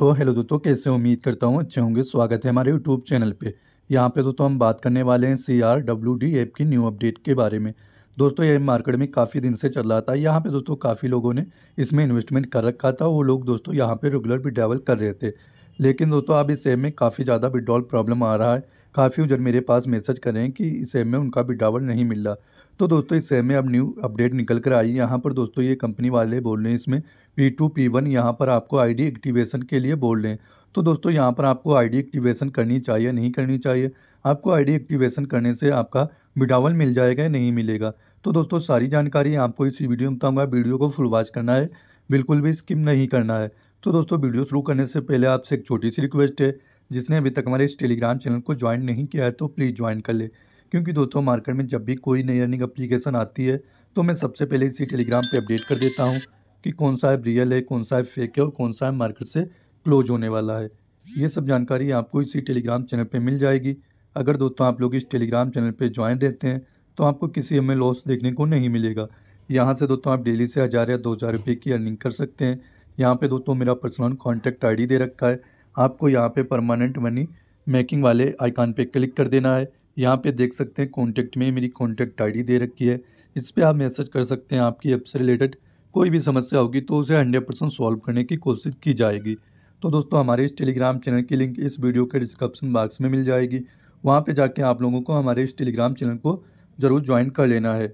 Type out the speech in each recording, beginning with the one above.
तो हेलो दोस्तों कैसे उम्मीद करता हूँ अच्छे होंगे स्वागत है हमारे यूट्यूब चैनल पे यहाँ पे दोस्तों हम बात करने वाले हैं C R W D app की न्यू अपडेट के बारे में दोस्तों ये मार्केट में काफ़ी दिन से चल रहा था यहाँ पे दोस्तों काफ़ी लोगों ने इसमें इन्वेस्टमेंट कर रखा था वो लोग दोस्तों यहाँ पर रेगुलर विड्रावल कर रहे थे लेकिन दोस्तों अब इस ऐप में काफ़ी ज़्यादा विड्रॉल प्रॉब्लम आ रहा है काफ़ी यूजर मेरे पास मैसेज कर रहे हैं कि इस एम में उनका बिडावल नहीं मिल रहा तो दोस्तों इस एम में अब न्यू अपडेट निकल कर आई यहाँ पर दोस्तों ये कंपनी वाले बोल रहे हैं इसमें पी टू पी वन यहाँ पर आपको आईडी एक्टिवेशन के लिए बोल रहे हैं तो दोस्तों यहाँ पर आपको आईडी एक्टिवेशन करनी चाहिए नहीं करनी चाहिए आपको आईडी एक्टिवेशन करने से आपका बिडावल मिल जाएगा या नहीं मिलेगा तो दोस्तों सारी जानकारी आपको इस वीडियो में बताऊँगा वीडियो को फुल वॉच करना है बिल्कुल भी स्किप नहीं करना है तो दोस्तों वीडियो शुरू करने से पहले आपसे एक छोटी सी रिक्वेस्ट है जिसने अभी तक हमारे इस टेलीग्राम चैनल को ज्वाइन नहीं किया है तो प्लीज़ ज्वाइन कर ले क्योंकि दोस्तों मार्केट में जब भी कोई नई अर्निंग अप्लीकेशन आती है तो मैं सबसे पहले इसी टेलीग्राम पर अपडेट कर देता हूँ कि कौन सा ऐप रियल है कौन सा ऐप फेक है और कौन सा ऐप मार्केट से क्लोज होने वाला है ये सब जानकारी आपको इसी टेलीग्राम चैनल पर मिल जाएगी अगर दोस्तों आप लोग इस टेलीग्राम चैनल पर ज्वाइन रहते हैं तो आपको किसी हमें लॉस देखने को नहीं मिलेगा यहाँ से दोस्तों आप डेली से हज़ार या दो हज़ार रुपये की अर्निंग कर सकते हैं यहाँ पे दोस्तों मेरा पर्सनल कॉन्टैक्ट आईडी दे रखा है आपको यहाँ पे परमानेंट मनी मेकिंग वाले आइकान पे क्लिक कर देना है यहाँ पे देख सकते हैं कॉन्टैक्ट में मेरी कॉन्टैक्ट आईडी दे रखी है इस पर आप मैसेज कर सकते हैं आपकी ऐप से रिलेटेड कोई भी समस्या होगी तो उसे हंड्रेड परसेंट सॉल्व करने की कोशिश की जाएगी तो दोस्तों हमारे इस टेलीग्राम चैनल की लिंक इस वीडियो के डिस्क्रिप्शन बॉक्स में मिल जाएगी वहाँ पर जाके आप लोगों को हमारे इस टेलीग्राम चैनल को ज़रूर ज्वाइन कर लेना है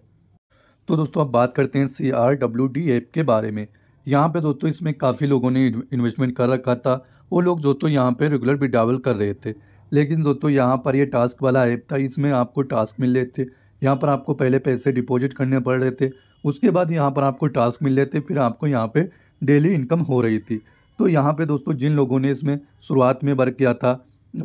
तो दोस्तों अब बात करते हैं C R W D app के बारे में यहाँ पे दोस्तों इसमें काफ़ी लोगों ने इन्वेस्टमेंट कर रखा था वो लोग जो तो यहाँ पे रेगुलर भी विड्रावल कर रहे थे लेकिन जो तो यहाँ पर ये टास्क वाला ऐप था इसमें आपको टास्क मिल रहे थे यहाँ पर आपको पहले पैसे डिपॉजिट करने पड़ रहे थे उसके बाद यहाँ पर आपको टास्क मिल रहे थे फिर आपको यहाँ पर डेली इनकम हो रही थी तो यहाँ पर दोस्तों जिन लोगों ने इसमें शुरुआत में वर्क किया था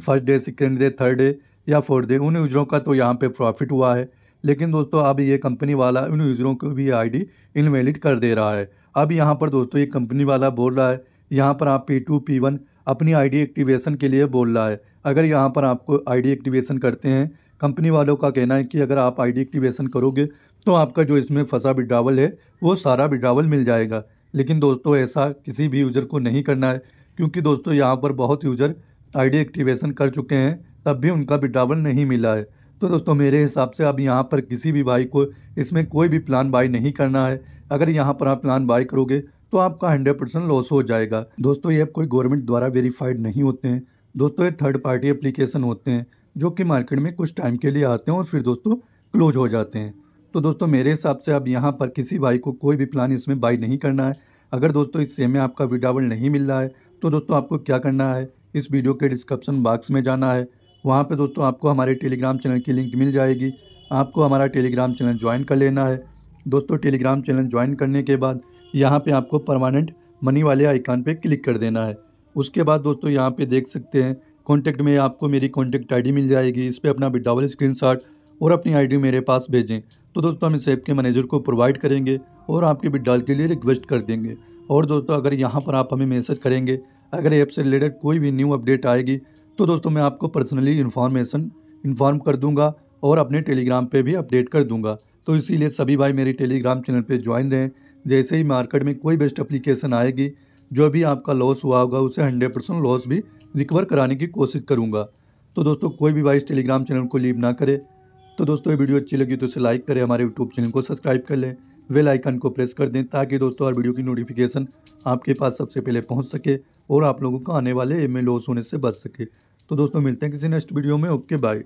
first day second day third day या फोर्थ डे उन यूजरों का तो यहाँ पर प्रॉफिट हुआ है लेकिन दोस्तों अब ये कंपनी वाला उन यूज़रों को भी आईडी इनवैलिड कर दे रहा है अब यहाँ पर दोस्तों ये कंपनी वाला बोल रहा है यहाँ पर आप पी टू पी वन अपनी आईडी एक्टिवेशन के लिए बोल रहा है अगर यहाँ पर आपको आईडी एक्टिवेशन करते हैं कंपनी वालों का कहना है कि अगर आप आईडी एक्टिवेशन करोगे तो आपका जो इसमें फंसा विड्रावल है वो सारा विड्रावल मिल जाएगा लेकिन दोस्तों ऐसा किसी भी यूज़र को नहीं करना है क्योंकि दोस्तों यहाँ पर बहुत यूज़र आई एक्टिवेशन कर चुके हैं तब भी उनका विड्रावल नहीं मिला है तो दोस्तों मेरे हिसाब से अब यहाँ पर किसी भी भाई को इसमें कोई भी प्लान बाई नहीं करना है अगर यहाँ पर आप प्लान बाई करोगे तो आपका हंड्रेड परसेंट लॉस हो जाएगा दोस्तों ये कोई गवर्नमेंट द्वारा वेरीफाइड नहीं होते हैं दोस्तों ये थर्ड पार्टी एप्लीकेशन होते हैं जो कि मार्केट में कुछ टाइम के लिए आते हैं और फिर दोस्तों क्लोज हो जाते हैं तो दोस्तों मेरे हिसाब से अब यहाँ पर किसी भाई को कोई भी प्लान इसमें बाई नहीं करना है अगर दोस्तों इस सेम में आपका विडावल नहीं मिल रहा है तो दोस्तों आपको क्या करना है इस वीडियो के डिस्क्रिप्शन बॉक्स में जाना है वहाँ पर दोस्तों आपको हमारे टेलीग्राम चैनल की लिंक मिल जाएगी आपको हमारा टेलीग्राम चैनल ज्वाइन कर लेना है दोस्तों टेलीग्राम चैनल ज्वाइन करने के बाद यहाँ पे आपको परमानेंट मनी वाले आइकान पे क्लिक कर देना है उसके बाद दोस्तों यहाँ पे देख सकते हैं कॉन्टैक्ट में आपको मेरी कॉन्टैक्ट आईडी मिल जाएगी इस पर अपना डबल स्क्रीन और अपनी आईडी मेरे पास भेजें तो दोस्तों हम इस ऐप के मैनेजर को प्रोवाइड करेंगे और आपके डाल के लिए रिक्वेस्ट कर देंगे और दोस्तों अगर यहाँ पर आप हमें मैसेज करेंगे अगर ऐप से रिलेटेड कोई भी न्यू अपडेट आएगी तो दोस्तों मैं आपको पर्सनली इन्फॉर्मेशन इन्फॉर्म कर दूँगा और अपने टेलीग्राम पर भी अपडेट कर दूँगा तो इसीलिए सभी भाई मेरे टेलीग्राम चैनल पर ज्वाइन रहें जैसे ही मार्केट में कोई बेस्ट अप्लीकेशन आएगी जो भी आपका लॉस हुआ होगा उसे हंड्रेड परसेंट लॉस भी रिकवर कराने की कोशिश करूँगा तो दोस्तों कोई भी वाइस टेलीग्राम चैनल को लीव ना करे तो दोस्तों ये वीडियो अच्छी लगी तो इसे लाइक करें हमारे यूट्यूब चैनल को सब्सक्राइब कर लें वेल आइकन को प्रेस कर दें ताकि दोस्तों हर वीडियो की नोटिफिकेशन आपके पास सबसे पहले पहुंच सके और आप लोगों को आने वाले एम लॉस होने से बच सके तो दोस्तों मिलते हैं किसी नेक्स्ट वीडियो में ओके बाय